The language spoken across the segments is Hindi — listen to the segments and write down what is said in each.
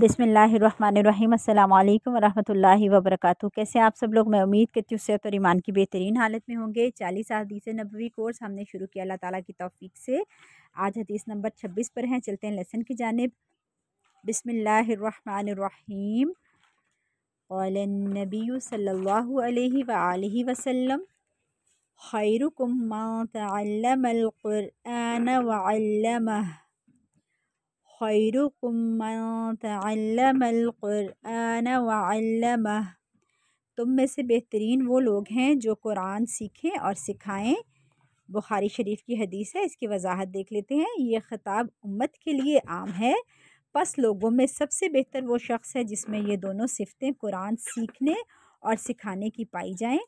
बसमीम अल्लाम वरहमल वबरक कैसे आप सब लोग मैं उम्मीद करती हूँ सेहत और ईमान की बेहतरीन हालत में होंगे चालीस हदीस नबवी कोर्स हमने शुरू किया अल्लाह ताला की तौफीक से आज हदीस नंबर छब्बीस पर हैं चलते हैं लेसन की जानब बसमीम नबी सल्ला वसम खैरुकुम خيركم من تعلم القرآن وعلمه तुम में से बेहतरीन वो लोग हैं जो कुरान सीखें और सिखाएं बुखारी शरीफ की हदीस है इसकी वजाहत देख लेते हैं ये ख़ताब उम्मत के लिए आम है बस लोगों में सबसे बेहतर वो शख्स है जिसमें ये दोनों सिफतें कुरान सीखने और सिखाने की पाई जाएं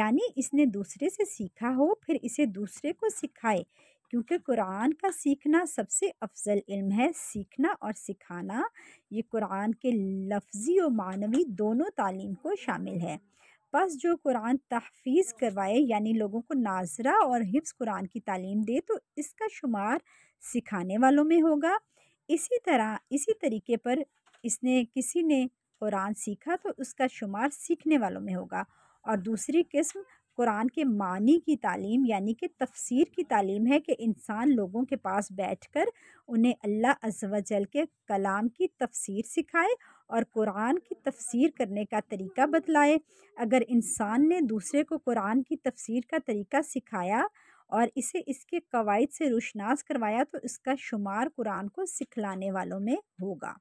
यानी इसने दूसरे से सीखा हो फिर इसे दूसरे को सिखाए क्योंकि कुरान का सीखना सबसे अफजल इल्म है सीखना और सिखाना ये कुरान के लफ्ज़ी और मानवी दोनों तालीम को शामिल है बस जो कुरान तहफ़ीज़ करवाए यानी लोगों को नाजरा और हिफ्स कुरान की तालीम दे तो इसका शुमार सिखाने वालों में होगा इसी तरह इसी तरीके पर इसने किसी ने कुरान सीखा तो उसका शुमार सीखने वालों में होगा और दूसरी किस्म कुरान के मानी की तालीम यानी कि तफसीर की तालीम है कि इंसान लोगों के पास बैठकर उन्हें अल्लाह अजवजल के कलाम की तफसीर सिखाए और कुरान की तफसीर करने का तरीका बतलाए अगर इंसान ने दूसरे को कुरान की तफसीर का तरीका सिखाया और इसे इसके कवायद से रोशनास करवाया तो इसका शुमार कुरान को सिखलाने वालों में होगा